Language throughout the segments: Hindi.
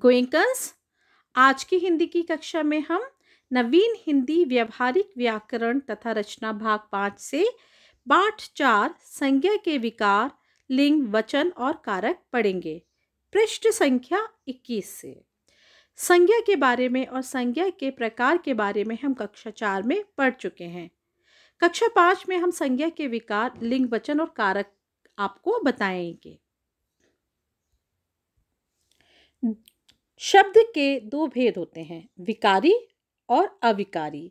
गोइंकस आज की हिंदी की कक्षा में हम नवीन हिंदी व्यवहारिक व्याकरण तथा रचना भाग पाँच से पाठ चार संज्ञा के विकार लिंग वचन और कारक पढ़ेंगे पृष्ठ संख्या 21 से संज्ञा के बारे में और संज्ञा के प्रकार के बारे में हम कक्षा चार में पढ़ चुके हैं कक्षा पाँच में हम संज्ञा के विकार लिंग वचन और कारक आपको बताएंगे शब्द के दो भेद होते हैं विकारी और अविकारी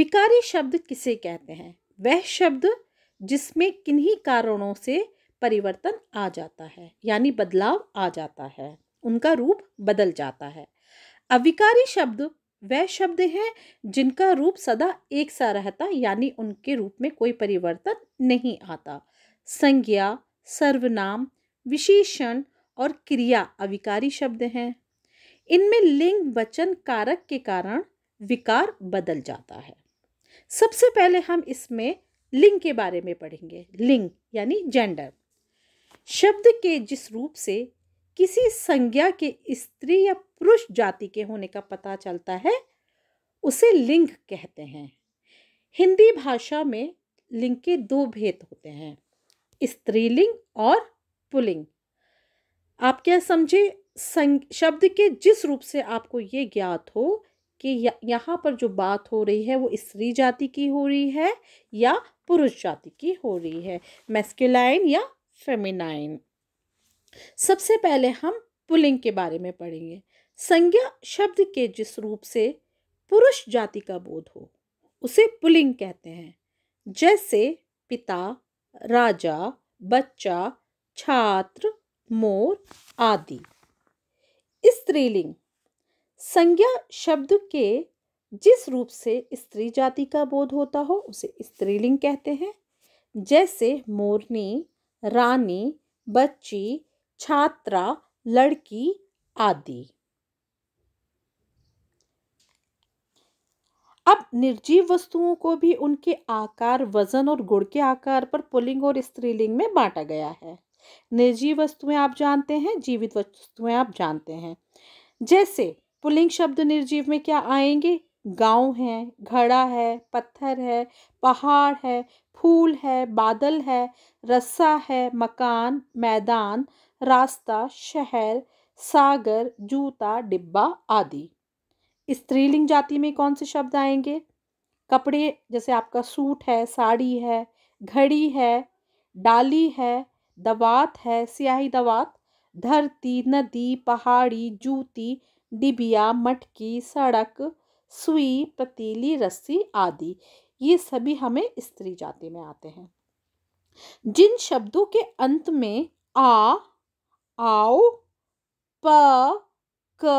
विकारी शब्द किसे कहते हैं वह शब्द जिसमें किन्हीं कारणों से परिवर्तन आ जाता है यानी बदलाव आ जाता है उनका रूप बदल जाता है अविकारी शब्द वह शब्द हैं जिनका रूप सदा एक सा रहता यानी उनके रूप में कोई परिवर्तन नहीं आता संज्ञा सर्वनाम विशेषण और क्रिया अविकारी शब्द हैं इनमें लिंग वचन कारक के कारण विकार बदल जाता है सबसे पहले हम इसमें लिंग के बारे में पढ़ेंगे लिंग यानी जेंडर शब्द के जिस रूप से किसी संज्ञा के स्त्री या पुरुष जाति के होने का पता चलता है उसे लिंग कहते हैं हिंदी भाषा में लिंग के दो भेद होते हैं स्त्रीलिंग और पुलिंग आप क्या समझे शब्द के जिस रूप से आपको ये ज्ञात हो कि यहाँ पर जो बात हो रही है वो स्त्री जाति की हो रही है या पुरुष जाति की हो रही है मैस्कुलाइन या फेमिनाइन सबसे पहले हम पुलिंग के बारे में पढ़ेंगे संज्ञा शब्द के जिस रूप से पुरुष जाति का बोध हो उसे पुलिंग कहते हैं जैसे पिता राजा बच्चा छात्र मोर आदि स्त्रीलिंग संज्ञा शब्द के जिस रूप से स्त्री जाति का बोध होता हो उसे स्त्रीलिंग कहते हैं जैसे मोरनी रानी बच्ची छात्रा लड़की आदि अब निर्जीव वस्तुओं को भी उनके आकार वजन और गुण के आकार पर पुलिंग और स्त्रीलिंग में बांटा गया है निर्जीव वस्तुएं आप जानते हैं जीवित वस्तुएं आप जानते हैं जैसे पुलिंग शब्द निर्जीव में क्या आएंगे गांव है घड़ा है पत्थर है पहाड़ है फूल है बादल है रस्सा है मकान मैदान रास्ता शहर सागर जूता डिब्बा आदि स्त्रीलिंग जाति में कौन से शब्द आएंगे कपड़े जैसे आपका सूट है साड़ी है घड़ी है डाली है दवात है स्याही दवात धरती नदी पहाड़ी जूती डिबिया मटकी सड़क सुई पतीली रस्सी आदि ये सभी हमें स्त्री जाति में आते हैं जिन शब्दों के अंत में आ आओ प क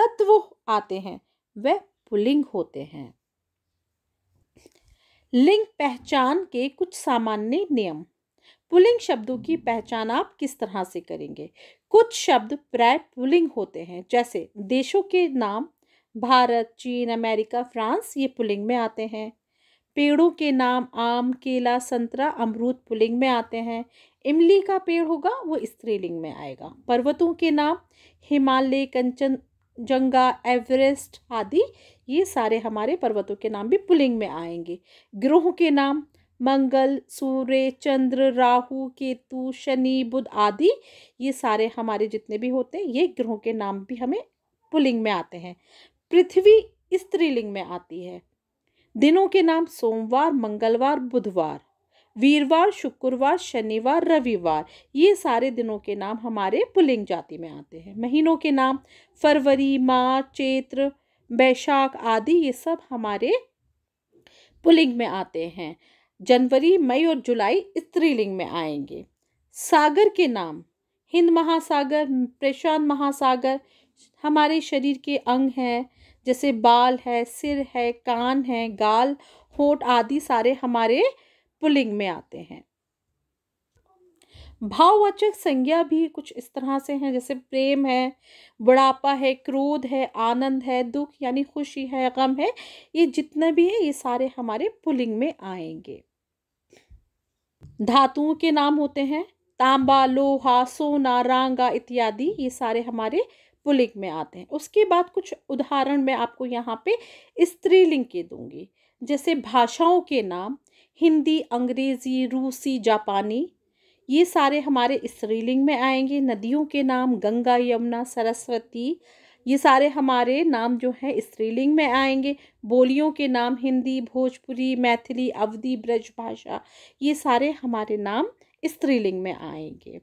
तत्व आते हैं वह पुलिंग होते हैं लिंग पहचान के कुछ सामान्य नियम पुलिंग शब्दों की पहचान आप किस तरह से करेंगे कुछ शब्द प्राय पुलिंग होते हैं जैसे देशों के नाम भारत चीन अमेरिका फ्रांस ये पुलिंग में आते हैं पेड़ों के नाम आम केला संतरा अमरूद पुलिंग में आते हैं इमली का पेड़ होगा वो स्त्रीलिंग में आएगा पर्वतों के नाम हिमालय कंचन जंगा एवरेस्ट आदि ये सारे हमारे पर्वतों के नाम भी पुलिंग में आएंगे ग्रहों के नाम मंगल सूर्य चंद्र राहु केतु शनि बुध आदि ये सारे हमारे जितने भी होते हैं ये ग्रहों के नाम भी हमें पुलिंग में आते हैं पृथ्वी स्त्रीलिंग में आती है दिनों के नाम सोमवार मंगलवार बुधवार वीरवार शुक्रवार शनिवार रविवार ये सारे दिनों के नाम हमारे पुलिंग जाति में आते हैं महीनों के नाम फरवरी मार्च चैत्र बैशाख आदि ये सब हमारे पुलिंग में आते हैं जनवरी मई और जुलाई स्त्रीलिंग में आएंगे सागर के नाम हिंद महासागर प्रशांत महासागर हमारे शरीर के अंग हैं जैसे बाल है सिर है कान है गाल होठ आदि सारे हमारे पुलिंग में आते हैं भाववाचक संज्ञा भी कुछ इस तरह से हैं जैसे प्रेम है बुढ़ापा है क्रोध है आनंद है दुख यानी खुशी है गम है ये जितने भी है ये सारे हमारे पुलिंग में आएंगे धातुओं के नाम होते हैं तांबा लोहा सोना रांगा इत्यादि ये सारे हमारे पुलिंग में आते हैं उसके बाद कुछ उदाहरण मैं आपको यहाँ पे स्त्रीलिंग के दूंगी जैसे भाषाओं के नाम हिंदी अंग्रेज़ी रूसी जापानी ये सारे हमारे स्त्रीलिंग में आएंगे नदियों के नाम गंगा यमुना सरस्वती ये सारे हमारे नाम जो हैं स्त्रीलिंग में आएंगे बोलियों के नाम हिंदी भोजपुरी मैथिली अवधि ब्रजभाषा ये सारे हमारे नाम स्त्रीलिंग में आएंगे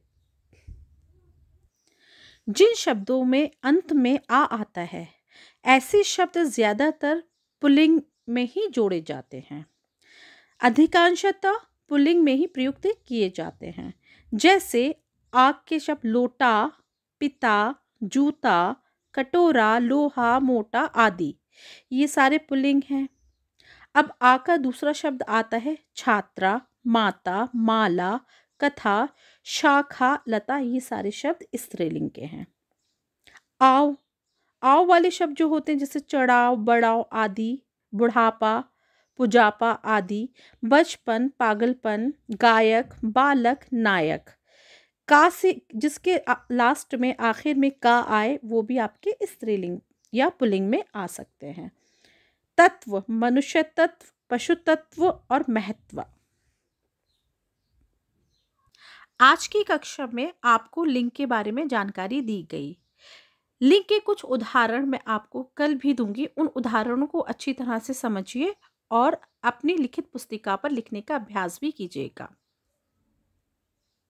जिन शब्दों में अंत में आ आता है ऐसे शब्द ज़्यादातर पुलिंग में ही जोड़े जाते हैं अधिकांशतः पुलिंग में ही प्रयुक्त किए जाते हैं जैसे आग के शब्द लोटा पिता जूता कटोरा लोहा मोटा आदि ये सारे पुलिंग हैं अब आ का दूसरा शब्द आता है छात्रा माता माला कथा शाखा लता ये सारे शब्द स्त्रीलिंग के हैं आओ आओ वाले शब्द जो होते हैं जैसे चढ़ाव बढ़ाव आदि बुढ़ापा पुजापा आदि बचपन पागलपन गायक बालक नायक का से जिसके लास्ट में आखिर में का आए वो भी आपके स्त्रीलिंग या पुलिंग में आ सकते हैं तत्व मनुष्य तत्व पशु तत्व और महत्व आज की कक्षा में आपको लिंग के बारे में जानकारी दी गई लिंग के कुछ उदाहरण मैं आपको कल भी दूंगी उन उदाहरणों को अच्छी तरह से समझिए और अपनी लिखित पुस्तिका पर लिखने का अभ्यास भी कीजिएगा